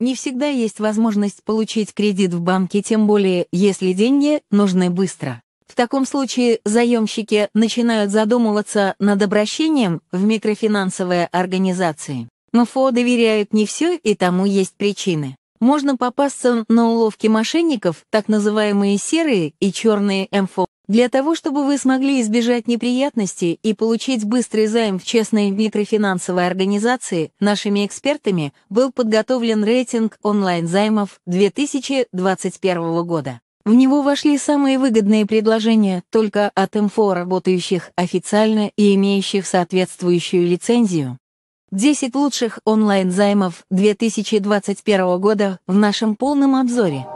Не всегда есть возможность получить кредит в банке, тем более, если деньги нужны быстро. В таком случае заемщики начинают задумываться над обращением в микрофинансовые организации. Но ФО доверяют не все, и тому есть причины можно попасться на уловки мошенников, так называемые серые и черные МФО. Для того, чтобы вы смогли избежать неприятностей и получить быстрый займ в честной микрофинансовой организации, нашими экспертами был подготовлен рейтинг онлайн-займов 2021 года. В него вошли самые выгодные предложения только от МФО, работающих официально и имеющих соответствующую лицензию, 10 лучших онлайн-займов 2021 года в нашем полном обзоре.